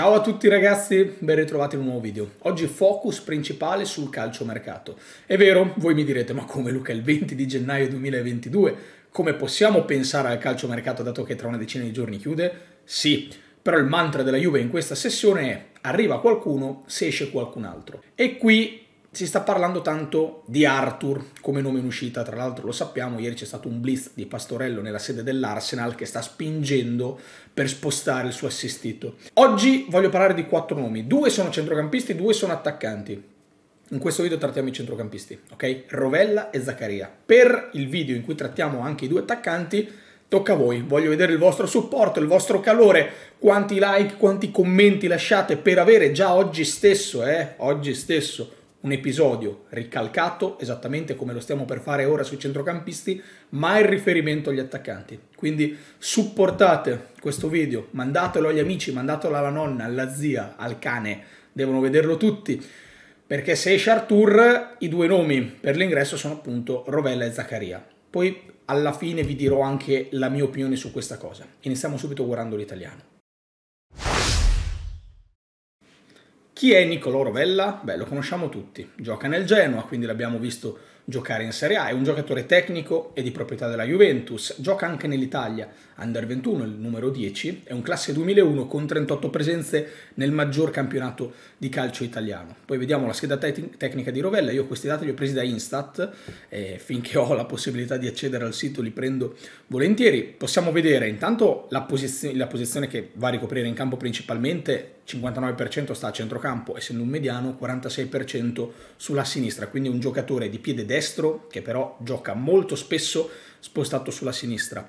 Ciao a tutti ragazzi, ben ritrovati in un nuovo video. Oggi focus principale sul calciomercato. È vero, voi mi direte, ma come Luca, il 20 di gennaio 2022, come possiamo pensare al calciomercato dato che tra una decina di giorni chiude? Sì, però il mantra della Juve in questa sessione è arriva qualcuno se esce qualcun altro. E qui si sta parlando tanto di Arthur come nome in uscita, tra l'altro lo sappiamo, ieri c'è stato un blitz di Pastorello nella sede dell'Arsenal che sta spingendo per spostare il suo assistito. Oggi voglio parlare di quattro nomi, due sono centrocampisti, due sono attaccanti. In questo video trattiamo i centrocampisti, ok? Rovella e Zaccaria. Per il video in cui trattiamo anche i due attaccanti, tocca a voi. Voglio vedere il vostro supporto, il vostro calore, quanti like, quanti commenti lasciate per avere già oggi stesso, eh, oggi stesso, un episodio ricalcato, esattamente come lo stiamo per fare ora sui centrocampisti, ma il riferimento agli attaccanti. Quindi supportate questo video, mandatelo agli amici, mandatelo alla nonna, alla zia, al cane, devono vederlo tutti, perché se esce Artur i due nomi per l'ingresso sono appunto Rovella e Zaccaria. Poi alla fine vi dirò anche la mia opinione su questa cosa. Iniziamo subito guardando l'italiano. Chi è Nicolò Rovella? Beh, lo conosciamo tutti. Gioca nel Genoa, quindi l'abbiamo visto giocare in Serie A. È un giocatore tecnico e di proprietà della Juventus. Gioca anche nell'Italia, Under 21, il numero 10. È un classe 2001 con 38 presenze nel maggior campionato di calcio italiano. Poi vediamo la scheda te tecnica di Rovella. Io questi dati li ho presi da Instat. E finché ho la possibilità di accedere al sito li prendo volentieri. Possiamo vedere intanto la, posiz la posizione che va a ricoprire in campo principalmente 59% sta a centrocampo, essendo un mediano, 46% sulla sinistra, quindi un giocatore di piede destro che però gioca molto spesso spostato sulla sinistra.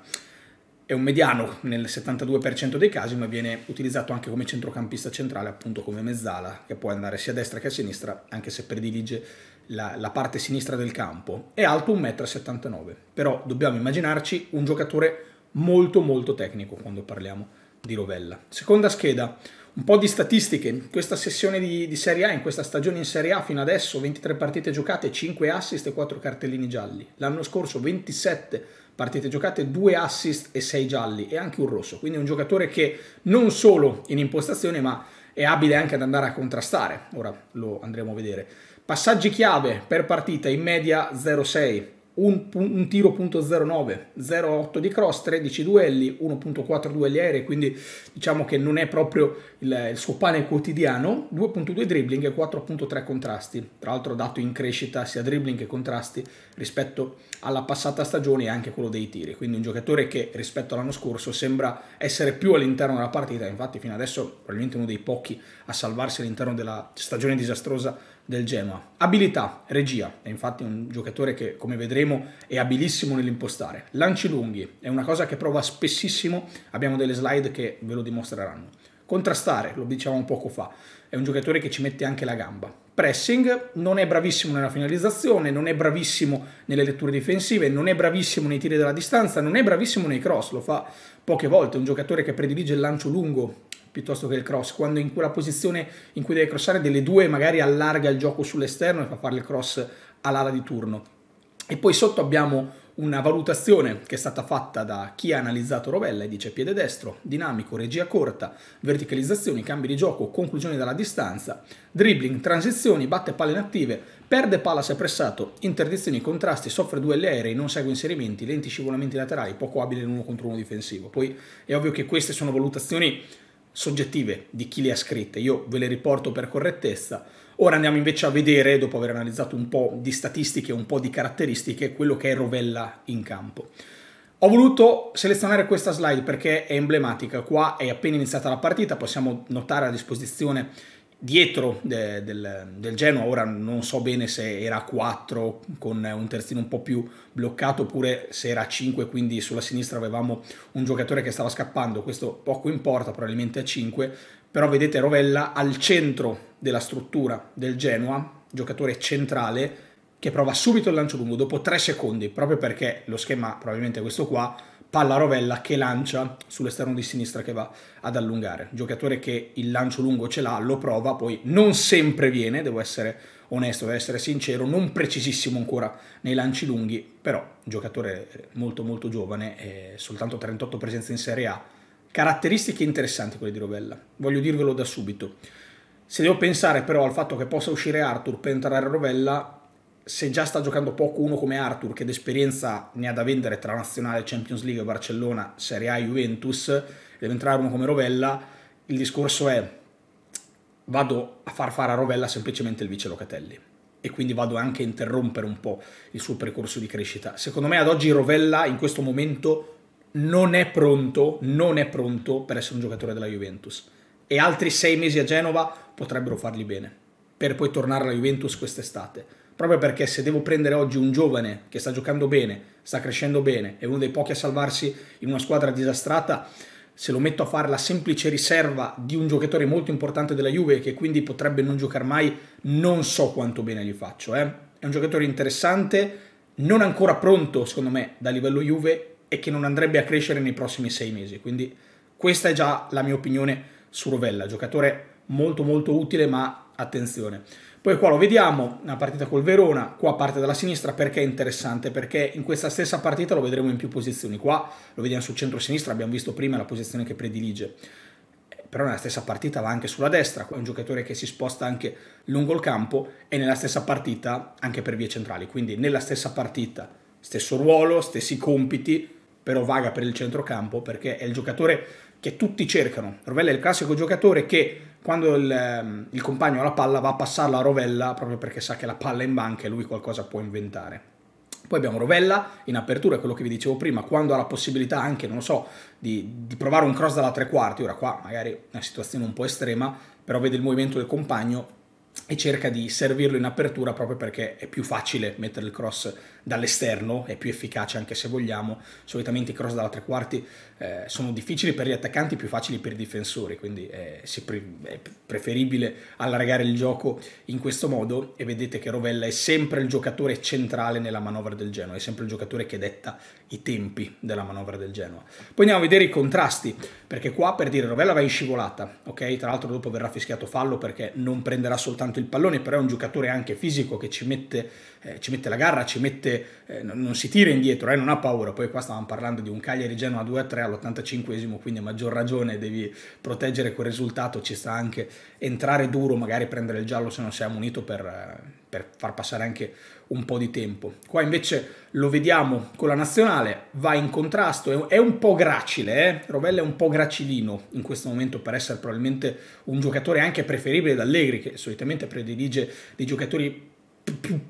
È un mediano nel 72% dei casi, ma viene utilizzato anche come centrocampista centrale, appunto come mezzala, che può andare sia a destra che a sinistra, anche se predilige la, la parte sinistra del campo. È alto 1,79 m, però dobbiamo immaginarci un giocatore molto molto tecnico quando parliamo di Rovella. Seconda scheda, un po' di statistiche, questa sessione di, di, Serie A, in questa stagione in Serie A fino adesso 23 partite giocate, 5 assist e 4 cartellini gialli. L'anno scorso 27 partite giocate, 2 assist e 6 gialli e anche un rosso. Quindi un giocatore che non solo in impostazione ma è abile anche ad andare a contrastare. Ora lo andremo a vedere. Passaggi chiave per partita in media 0,6 un, un tiro .09, 0,8 di cross, 13 duelli, 1.4 duelli aerei, quindi diciamo che non è proprio il, il suo pane quotidiano, 2.2 dribbling e 4.3 contrasti, tra l'altro dato in crescita sia dribbling che contrasti rispetto alla passata stagione e anche quello dei tiri, quindi un giocatore che rispetto all'anno scorso sembra essere più all'interno della partita, infatti fino adesso probabilmente uno dei pochi a salvarsi all'interno della stagione disastrosa del Genoa. Abilità, regia, è infatti un giocatore che come vedremo è abilissimo nell'impostare. Lanci lunghi, è una cosa che prova spessissimo, abbiamo delle slide che ve lo dimostreranno. Contrastare, lo dicevamo poco fa, è un giocatore che ci mette anche la gamba. Pressing, non è bravissimo nella finalizzazione, non è bravissimo nelle letture difensive, non è bravissimo nei tiri della distanza, non è bravissimo nei cross, lo fa poche volte, è un giocatore che predilige il lancio lungo piuttosto che il cross, quando in quella posizione in cui deve crossare delle due magari allarga il gioco sull'esterno e fa fare il cross all'ala di turno. E poi sotto abbiamo una valutazione che è stata fatta da chi ha analizzato Rovella e dice piede destro, dinamico, regia corta, verticalizzazioni, cambi di gioco, conclusioni dalla distanza, dribbling, transizioni, batte palle inattive, perde palla se pressato, interdizioni, contrasti, soffre duelli aerei, non segue inserimenti, lenti scivolamenti laterali, poco abile in uno contro uno difensivo. Poi è ovvio che queste sono valutazioni soggettive di chi le ha scritte, io ve le riporto per correttezza. Ora andiamo invece a vedere, dopo aver analizzato un po' di statistiche, un po' di caratteristiche, quello che è Rovella in campo. Ho voluto selezionare questa slide perché è emblematica, qua è appena iniziata la partita, possiamo notare a disposizione dietro de, del, del, Genoa, ora non so bene se era 4 con un terzino un po' più bloccato oppure se era 5 quindi sulla sinistra avevamo un giocatore che stava scappando, questo poco importa probabilmente a 5, però vedete Rovella al centro della struttura del Genoa, giocatore centrale che prova subito il lancio lungo dopo 3 secondi proprio perché lo schema probabilmente è questo qua palla rovella che lancia sull'esterno di sinistra che va ad allungare. Giocatore che il lancio lungo ce l'ha, lo prova, poi non sempre viene, devo essere onesto, devo essere sincero, non precisissimo ancora nei lanci lunghi, però giocatore eh, molto molto giovane, eh, soltanto 38 presenze in Serie A. Caratteristiche interessanti quelle di Rovella, voglio dirvelo da subito. Se devo pensare però al fatto che possa uscire Arthur per entrare a Rovella, se già sta giocando poco uno come Arthur, che d'esperienza ne ha da vendere tra nazionale, Champions League, Barcellona, Serie A, Juventus, deve entrare uno come Rovella, il discorso è vado a far fare a Rovella semplicemente il vice Locatelli e quindi vado anche a interrompere un po' il suo percorso di crescita. Secondo me ad oggi Rovella in questo momento non è pronto, non è pronto per essere un giocatore della Juventus e altri sei mesi a Genova potrebbero fargli bene per poi tornare alla Juventus quest'estate proprio perché se devo prendere oggi un giovane che sta giocando bene, sta crescendo bene, è uno dei pochi a salvarsi in una squadra disastrata, se lo metto a fare la semplice riserva di un giocatore molto importante della Juve che quindi potrebbe non giocare mai, non so quanto bene gli faccio. Eh? È un giocatore interessante, non ancora pronto secondo me da livello Juve e che non andrebbe a crescere nei prossimi sei mesi. Quindi questa è già la mia opinione su Rovella, giocatore molto molto utile ma attenzione. Poi qua lo vediamo, una partita col Verona, qua parte dalla sinistra perché è interessante, perché in questa stessa partita lo vedremo in più posizioni, qua lo vediamo sul centro-sinistra, abbiamo visto prima la posizione che predilige, eh, però nella stessa partita va anche sulla destra, qua è un giocatore che si sposta anche lungo il campo e nella stessa partita anche per vie centrali, quindi nella stessa partita stesso ruolo, stessi compiti, però vaga per il centrocampo perché è il giocatore che tutti cercano. Rovella è il classico giocatore che quando il, ehm, il compagno ha la palla va a passarla a Rovella proprio perché sa che la palla è in banca e lui qualcosa può inventare. Poi abbiamo Rovella in apertura, quello che vi dicevo prima, quando ha la possibilità anche, non lo so, di, di, provare un cross dalla tre quarti, ora qua magari è una situazione un po' estrema, però vede il movimento del compagno, e cerca di servirlo in apertura proprio perché è più facile mettere il cross dall'esterno, è più efficace anche se vogliamo, solitamente i cross dalla tre quarti eh, sono difficili per gli attaccanti, più facili per i difensori, quindi eh, è, è preferibile allargare il gioco in questo modo e vedete che Rovella è sempre il giocatore centrale nella manovra del Genoa, è sempre il giocatore che detta i tempi della manovra del Genoa. Poi andiamo a vedere i contrasti, perché qua per dire Rovella va in scivolata, ok? Tra l'altro dopo verrà fischiato fallo perché non prenderà soltanto il pallone, però è un giocatore anche fisico che ci mette, eh, ci mette la garra, ci mette, eh, non si tira indietro, eh, non ha paura. Poi qua stavamo parlando di un Cagliari-Genoa 2-3 all'85esimo, quindi a maggior ragione devi proteggere quel risultato, ci sta anche entrare duro, magari prendere il giallo se non sei munito per eh, per far passare anche un po' di tempo. Qua invece lo vediamo con la nazionale, va in contrasto, è un po' gracile, eh? Rovella è un po' gracilino in questo momento per essere probabilmente un giocatore anche preferibile da Allegri, che solitamente predilige dei giocatori più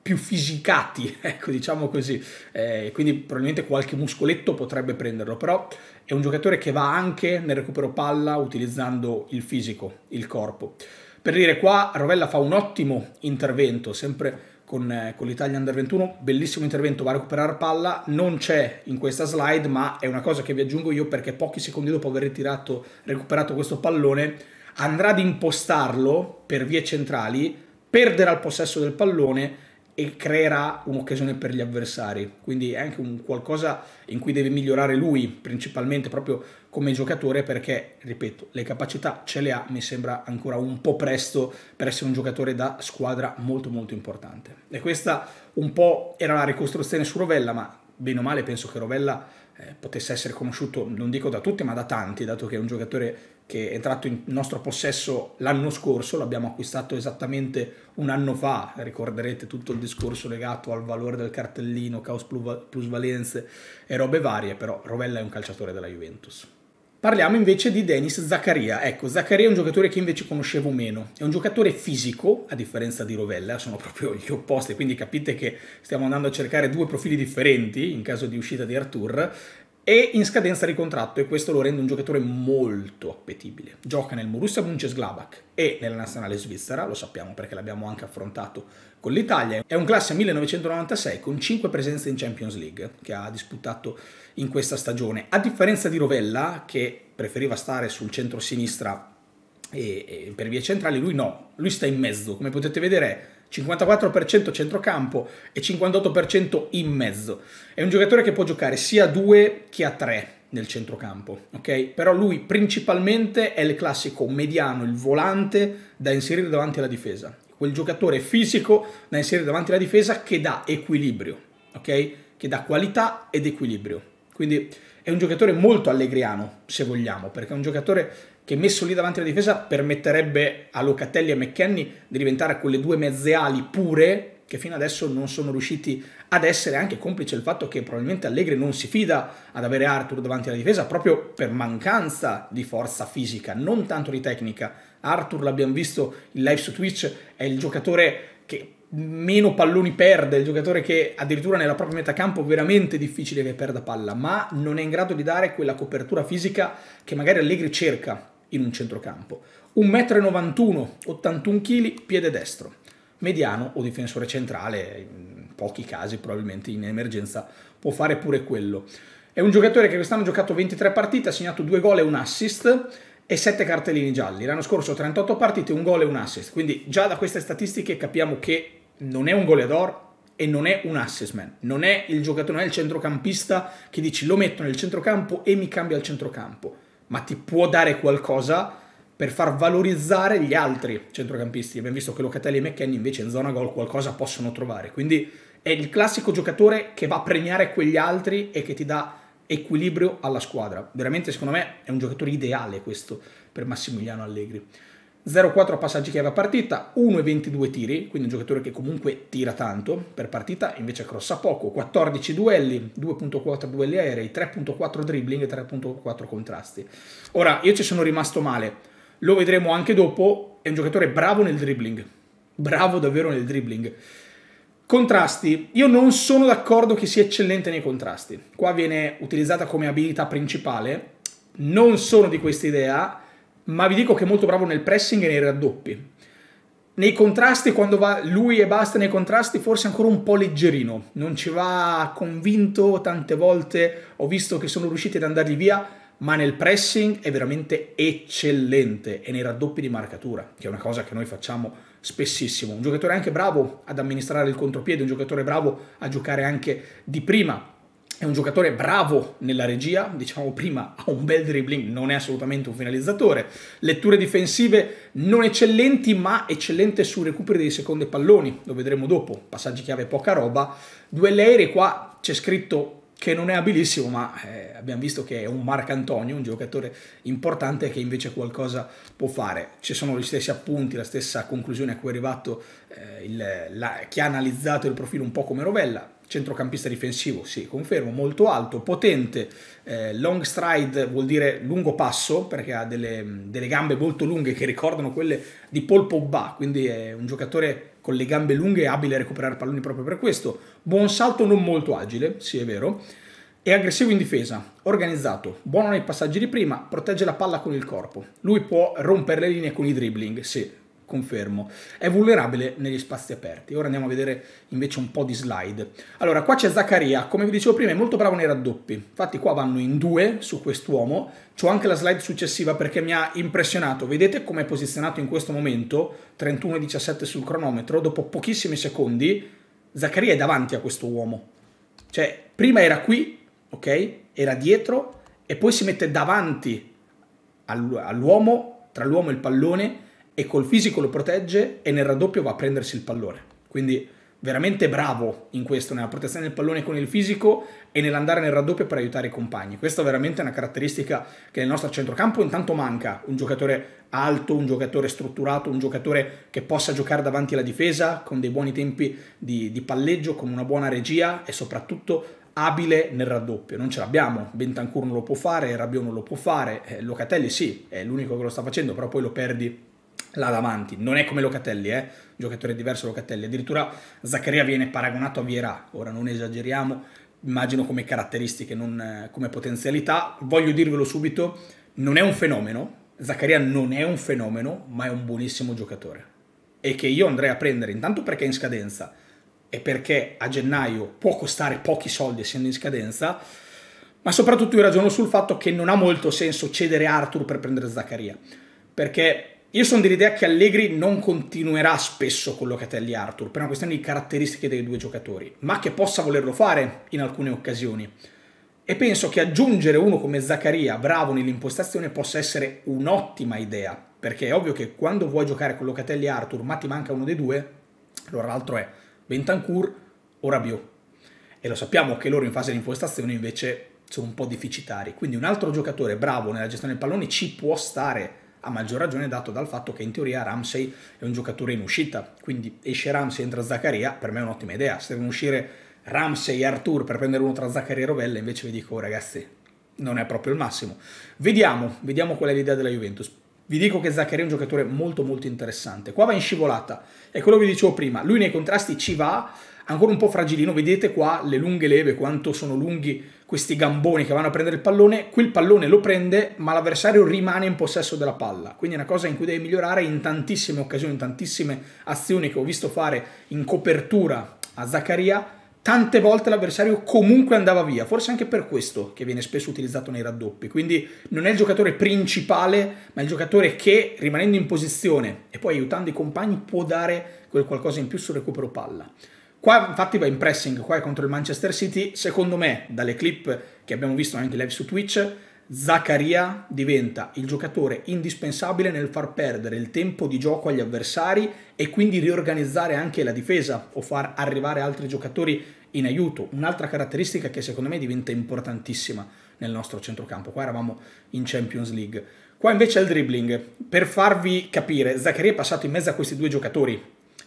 più fisicati, ecco diciamo così, eh, quindi probabilmente qualche muscoletto potrebbe prenderlo, però è un giocatore che va anche nel recupero palla utilizzando il fisico, il corpo. Per dire qua Rovella fa un ottimo intervento, sempre con, eh, con l'Italia Under 21, bellissimo intervento, va a recuperare palla, non c'è in questa slide, ma è una cosa che vi aggiungo io perché pochi secondi dopo aver ritirato, recuperato questo pallone, andrà ad impostarlo per vie centrali, perderà il possesso del pallone e creerà un'occasione per gli avversari. Quindi è anche un qualcosa in cui deve migliorare lui, principalmente proprio come giocatore perché, ripeto, le capacità ce le ha, mi sembra ancora un po' presto per essere un giocatore da squadra molto molto importante. E questa un po' era la ricostruzione su Rovella, ma bene o male penso che Rovella eh, potesse essere conosciuto, non dico da tutti, ma da tanti, dato che è un giocatore che è entrato in nostro possesso l'anno scorso, l'abbiamo acquistato esattamente un anno fa, ricorderete tutto il discorso legato al valore del cartellino, caos plus valenze e robe varie, però Rovella è un calciatore della Juventus. Parliamo invece di Denis Zaccaria. Ecco, Zaccaria è un giocatore che invece conoscevo meno. È un giocatore fisico, a differenza di Rovella, sono proprio gli opposti, quindi capite che stiamo andando a cercare due profili differenti in caso di uscita di Artur. E in scadenza di contratto e questo lo rende un giocatore molto appetibile. Gioca nel Borussia Mönchengladbach e nella nazionale svizzera, lo sappiamo perché l'abbiamo anche affrontato con l'Italia. È un classe 1996 con 5 presenze in Champions League che ha disputato in questa stagione. A differenza di Rovella, che preferiva stare sul centro-sinistra e, e per vie centrali, lui no, lui sta in mezzo. Come potete vedere 54% centrocampo e 58% in mezzo. È un giocatore che può giocare sia a 2 che a 3 nel centrocampo, ok? Però lui principalmente è il classico mediano, il volante da inserire davanti alla difesa quel giocatore fisico da inserire davanti alla difesa che dà equilibrio, ok? Che dà qualità ed equilibrio. Quindi è un giocatore molto allegriano, se vogliamo, perché è un giocatore che messo lì davanti alla difesa permetterebbe a Locatelli e McKenny di diventare quelle due mezze ali pure che fino adesso non sono riusciti ad essere, anche complice il fatto che probabilmente Allegri non si fida ad avere Arthur davanti alla difesa proprio per mancanza di forza fisica, non tanto di tecnica. Arthur l'abbiamo visto in live su Twitch, è il giocatore che meno palloni perde, il giocatore che addirittura nella propria metà campo è veramente difficile che perda palla, ma non è in grado di dare quella copertura fisica che magari Allegri cerca in un centrocampo. 1,91 m, 81 kg, piede destro, mediano o difensore centrale, in pochi casi probabilmente in emergenza può fare pure quello. È un giocatore che quest'anno ha giocato 23 partite, ha segnato due gol e un assist, e 7 cartellini gialli. L'anno scorso 38 partite, un gol e un assist. Quindi già da queste statistiche capiamo che non è un goleador e non è un assist man. Non è il giocatore, non è il centrocampista che dici lo metto nel centrocampo e mi cambia il centrocampo. Ma ti può dare qualcosa per far valorizzare gli altri centrocampisti. Abbiamo visto che Locatelli e McKenny invece in zona gol qualcosa possono trovare. Quindi è il classico giocatore che va a premiare quegli altri e che ti dà equilibrio alla squadra. Veramente secondo me è un giocatore ideale questo per Massimiliano Allegri. 0-4 passaggi chiave a partita, 1,22 tiri, quindi un giocatore che comunque tira tanto per partita, invece crossa poco, 14 duelli, 2.4 duelli aerei, 3.4 dribbling e 3.4 contrasti. Ora, io ci sono rimasto male, lo vedremo anche dopo, è un giocatore bravo nel dribbling, bravo davvero nel dribbling. Contrasti. Io non sono d'accordo che sia eccellente nei contrasti. Qua viene utilizzata come abilità principale. Non sono di questa idea, ma vi dico che è molto bravo nel pressing e nei raddoppi. Nei contrasti, quando va lui e basta nei contrasti, forse ancora un po' leggerino. Non ci va convinto tante volte. Ho visto che sono riusciti ad andargli via, ma nel pressing è veramente eccellente. E nei raddoppi di marcatura, che è una cosa che noi facciamo spessissimo. Un giocatore anche bravo ad amministrare il contropiede, un giocatore bravo a giocare anche di prima. È un giocatore bravo nella regia, diciamo prima ha un bel dribbling, non è assolutamente un finalizzatore. Letture difensive non eccellenti, ma eccellente sul recupero dei secondi palloni, lo vedremo dopo. Passaggi chiave poca roba. Duelli aerei qua c'è scritto che non è abilissimo, ma eh, abbiamo visto che è un Marcantonio, un giocatore importante che invece qualcosa può fare. Ci sono gli stessi appunti, la stessa conclusione a cui è arrivato eh, il, la, chi ha analizzato il profilo un po' come Rovella, centrocampista difensivo, sì, confermo, molto alto, potente, eh, long stride vuol dire lungo passo, perché ha delle, delle, gambe molto lunghe che ricordano quelle di Paul Pogba, quindi è un giocatore con le gambe lunghe e abile a recuperare palloni proprio per questo, buon salto non molto agile, sì è vero, è aggressivo in difesa, organizzato, buono nei passaggi di prima, protegge la palla con il corpo, lui può rompere le linee con i dribbling, sì, confermo, è vulnerabile negli spazi aperti. Ora andiamo a vedere invece un po' di slide. Allora, qua c'è Zaccaria, come vi dicevo prima è molto bravo nei raddoppi, infatti qua vanno in due su quest'uomo, c'ho anche la slide successiva perché mi ha impressionato, vedete come è posizionato in questo momento, 31-17 sul cronometro, dopo pochissimi secondi Zaccaria è davanti a questo uomo, cioè prima era qui, ok, era dietro e poi si mette davanti all'uomo, tra l'uomo e il pallone, e col fisico lo protegge e nel raddoppio va a prendersi il pallone. Quindi veramente bravo in questo, nella protezione del pallone con il fisico e nell'andare nel raddoppio per aiutare i compagni. Questa è veramente una caratteristica che nel nostro centrocampo intanto manca, un giocatore alto, un giocatore strutturato, un giocatore che possa giocare davanti alla difesa con dei buoni tempi di, di palleggio, con una buona regia e soprattutto abile nel raddoppio, non ce l'abbiamo, Bentancur non lo può fare, Rabiot non lo può fare, eh, Locatelli sì, è l'unico che lo sta facendo, però poi lo perdi là davanti. Non è come Locatelli, eh? giocatore diverso Locatelli. Addirittura Zaccaria viene paragonato a Vierà. Ora non esageriamo, immagino come caratteristiche, non eh, come potenzialità. Voglio dirvelo subito, non è un fenomeno. Zaccaria non è un fenomeno, ma è un buonissimo giocatore. E che io andrei a prendere intanto perché è in scadenza e perché a gennaio può costare pochi soldi essendo in scadenza, ma soprattutto io ragiono sul fatto che non ha molto senso cedere Arthur per prendere Zaccaria. Perché io sono dell'idea che Allegri non continuerà spesso con Locatelli Arthur per una questione di caratteristiche dei due giocatori, ma che possa volerlo fare in alcune occasioni. E penso che aggiungere uno come Zaccaria, bravo nell'impostazione, possa essere un'ottima idea, perché è ovvio che quando vuoi giocare con Locatelli Arthur, ma ti manca uno dei due, allora l'altro è Bentancur o Rabiot. E lo sappiamo che loro in fase di impostazione invece sono un po' deficitari, quindi un altro giocatore bravo nella gestione del pallone ci può stare a maggior ragione dato dal fatto che in teoria Ramsey è un giocatore in uscita, quindi esce Ramsey, entra Zaccaria, per me è un'ottima idea, se devono uscire Ramsey e Artur per prendere uno tra Zaccaria e Rovella, invece vi dico ragazzi, non è proprio il massimo. Vediamo, vediamo qual è l'idea della Juventus. Vi dico che Zaccaria è un giocatore molto molto interessante. Qua va in scivolata, è quello che vi dicevo prima, lui nei contrasti ci va, ancora un po' fragilino, vedete qua le lunghe leve, quanto sono lunghi questi gamboni che vanno a prendere il pallone, qui il pallone lo prende ma l'avversario rimane in possesso della palla, quindi è una cosa in cui devi migliorare in tantissime occasioni, in tantissime azioni che ho visto fare in copertura a Zaccaria, tante volte l'avversario comunque andava via, forse anche per questo che viene spesso utilizzato nei raddoppi, quindi non è il giocatore principale, ma è il giocatore che rimanendo in posizione e poi aiutando i compagni può dare quel qualcosa in più sul recupero palla. Qua infatti va in pressing, qua è contro il Manchester City, secondo me dalle clip che abbiamo visto anche live su Twitch, Zaccaria diventa il giocatore indispensabile nel far perdere il tempo di gioco agli avversari e quindi riorganizzare anche la difesa o far arrivare altri giocatori in aiuto. Un'altra caratteristica che secondo me diventa importantissima nel nostro centrocampo. Qua eravamo in Champions League. Qua invece è il dribbling. Per farvi capire, Zaccaria è passato in mezzo a questi due giocatori.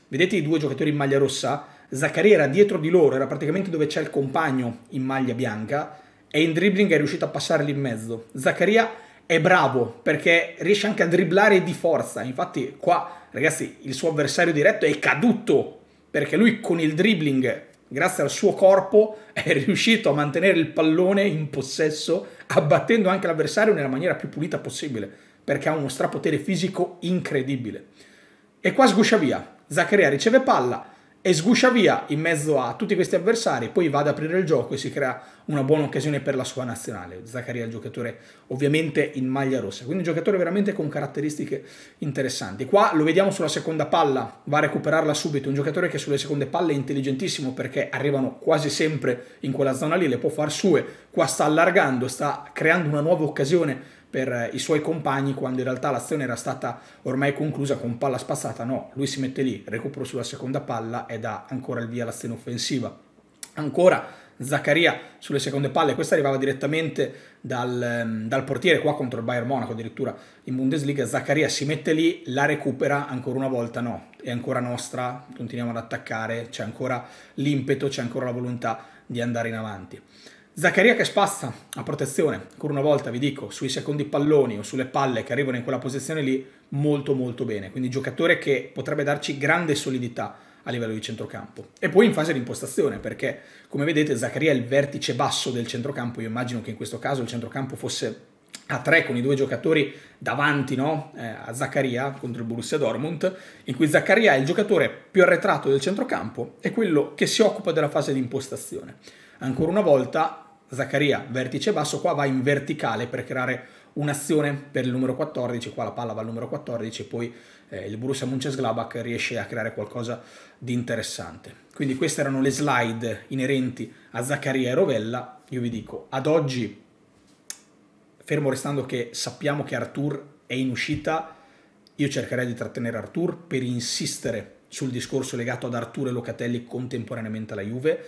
Vedete i due giocatori in maglia rossa? Zaccaria era dietro di loro, era praticamente dove c'è il compagno in maglia bianca e in dribbling è riuscito a passare lì in mezzo. Zaccaria è bravo perché riesce anche a dribblare di forza, infatti qua ragazzi il suo avversario diretto è caduto perché lui con il dribbling grazie al suo corpo, è riuscito a mantenere il pallone in possesso, abbattendo anche l'avversario nella maniera più pulita possibile, perché ha uno strapotere fisico incredibile. E qua sguscia via. Zaccaria riceve palla, e sguscia via in mezzo a tutti questi avversari, poi va ad aprire il gioco e si crea una buona occasione per la sua nazionale. Zaccaria è il giocatore ovviamente in maglia rossa, quindi un giocatore veramente con caratteristiche interessanti. Qua lo vediamo sulla seconda palla, va a recuperarla subito, un giocatore che sulle seconde palle è intelligentissimo perché arrivano quasi sempre in quella zona lì, le può far sue, qua sta allargando, sta creando una nuova occasione per eh, i suoi compagni quando in realtà l'azione era stata ormai conclusa con palla spazzata, no, lui si mette lì, recupero sulla seconda palla e dà ancora il via all'azione offensiva. Ancora Zaccaria sulle seconde palle, questa arrivava direttamente dal, ehm, dal, portiere qua contro il Bayern Monaco addirittura in Bundesliga, Zaccaria si mette lì, la recupera, ancora una volta no, è ancora nostra, continuiamo ad attaccare, c'è ancora l'impeto, c'è ancora la volontà di andare in avanti. Zaccaria che spazza a protezione, ancora una volta vi dico, sui secondi palloni o sulle palle che arrivano in quella posizione lì, molto molto bene. Quindi giocatore che potrebbe darci grande solidità a livello di centrocampo. E poi in fase di impostazione, perché come vedete Zaccaria è il vertice basso del centrocampo, io immagino che in questo caso il centrocampo fosse a tre con i due giocatori davanti no? eh, a Zaccaria contro il Borussia Dortmund, in cui Zaccaria è il giocatore più arretrato del centrocampo e quello che si occupa della fase di impostazione. Ancora una volta Zaccaria, vertice basso, qua va in verticale per creare un'azione per il numero 14, qua la palla va al numero 14 e poi eh, il Borussia Mönchengladbach riesce a creare qualcosa di interessante. Quindi queste erano le slide inerenti a Zaccaria e Rovella, io vi dico, ad oggi, fermo restando che sappiamo che Artur è in uscita, io cercherei di trattenere Artur per insistere sul discorso legato ad Artur e Locatelli contemporaneamente alla Juve,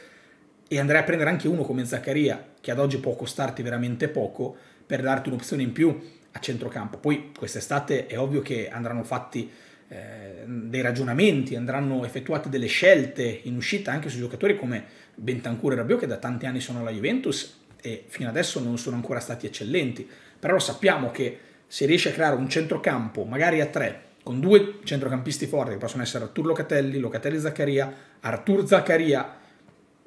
e andrai a prendere anche uno come Zaccaria, che ad oggi può costarti veramente poco, per darti un'opzione in più a centrocampo. Poi quest'estate è ovvio che andranno fatti eh, dei ragionamenti, andranno effettuate delle scelte in uscita anche su giocatori come Bentancur e Rabiot che da tanti anni sono alla Juventus e fino adesso non sono ancora stati eccellenti, però sappiamo che se riesce a creare un centrocampo magari a tre con due centrocampisti forti che possono essere Artur Locatelli, Locatelli Zaccaria, Artur Zaccaria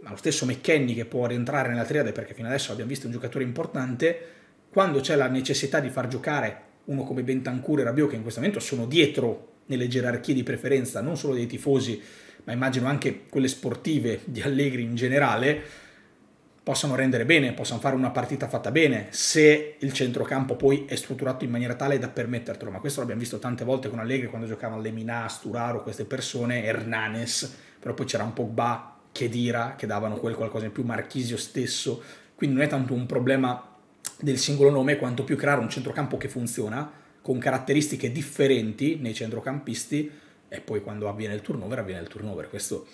ma lo stesso McKenny che può rientrare nella triade perché fino adesso abbiamo visto un giocatore importante, quando c'è la necessità di far giocare uno come Bentancur e Rabiot che in questo momento sono dietro nelle gerarchie di preferenza non solo dei tifosi ma immagino anche quelle sportive di Allegri in generale possano rendere bene, possano fare una partita fatta bene se il centrocampo poi è strutturato in maniera tale da permettertelo ma questo l'abbiamo visto tante volte con Allegri quando giocavano Lemina, Sturaro, queste persone, Hernanes però poi c'era un Pogba Chedira che davano quel qualcosa in più, Marchisio stesso, quindi non è tanto un problema del singolo nome quanto più creare un centrocampo che funziona con caratteristiche differenti nei centrocampisti e poi quando avviene il turnover avviene il turnover, questo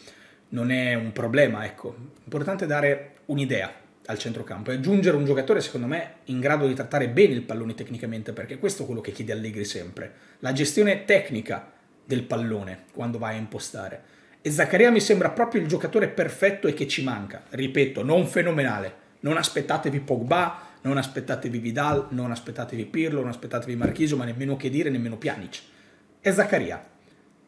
non è un problema, ecco, importante dare un'idea al centrocampo e aggiungere un giocatore secondo me in grado di trattare bene il pallone tecnicamente perché questo è quello che chiede Allegri sempre, la gestione tecnica del pallone quando va a impostare e Zaccaria mi sembra proprio il giocatore perfetto e che ci manca. Ripeto, non fenomenale. Non aspettatevi Pogba, non aspettatevi Vidal, non aspettatevi Pirlo, non aspettatevi Marchisio, ma nemmeno che dire, nemmeno Pjanic. È Zaccaria.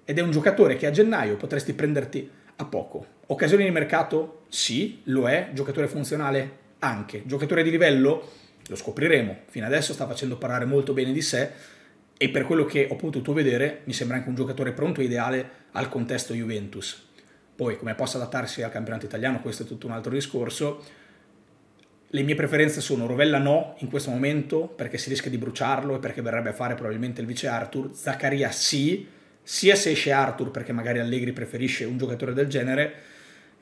Ed è un giocatore che a gennaio potresti prenderti a poco. Occasioni di mercato? Sì, lo è. Giocatore funzionale? Anche. Giocatore di livello? Lo scopriremo. Fino adesso sta facendo parlare molto bene di sé e per quello che ho potuto vedere mi sembra anche un giocatore pronto e ideale al contesto Juventus. Poi come possa adattarsi al campionato italiano questo è tutto un altro discorso. Le mie preferenze sono Rovella no in questo momento perché si rischia di bruciarlo e perché verrebbe a fare probabilmente il vice Arthur, Zaccaria sì, sia se esce Arthur perché magari Allegri preferisce un giocatore del genere,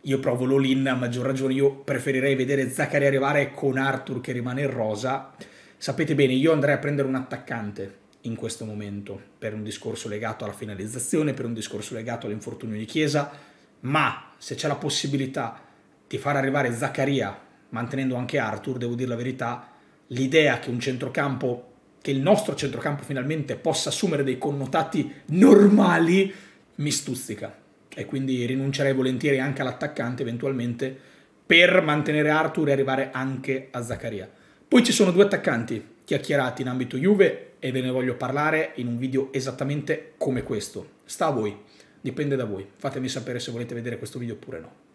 io provo l'Olin a maggior ragione, io preferirei vedere Zaccaria arrivare con Arthur che rimane in rosa. Sapete bene, io andrei a prendere un attaccante in questo momento, per un discorso legato alla finalizzazione, per un discorso legato all'infortunio di Chiesa, ma se c'è la possibilità di far arrivare Zaccaria, mantenendo anche Arthur, devo dire la verità, l'idea che un centrocampo, che il nostro centrocampo finalmente possa assumere dei connotati normali, mi stuzzica. E quindi rinuncerei volentieri anche all'attaccante eventualmente per mantenere Arthur e arrivare anche a Zaccaria. Poi ci sono due attaccanti chiacchierati in ambito Juve e ve ne voglio parlare in un video esattamente come questo. Sta a voi, dipende da voi. Fatemi sapere se volete vedere questo video oppure no.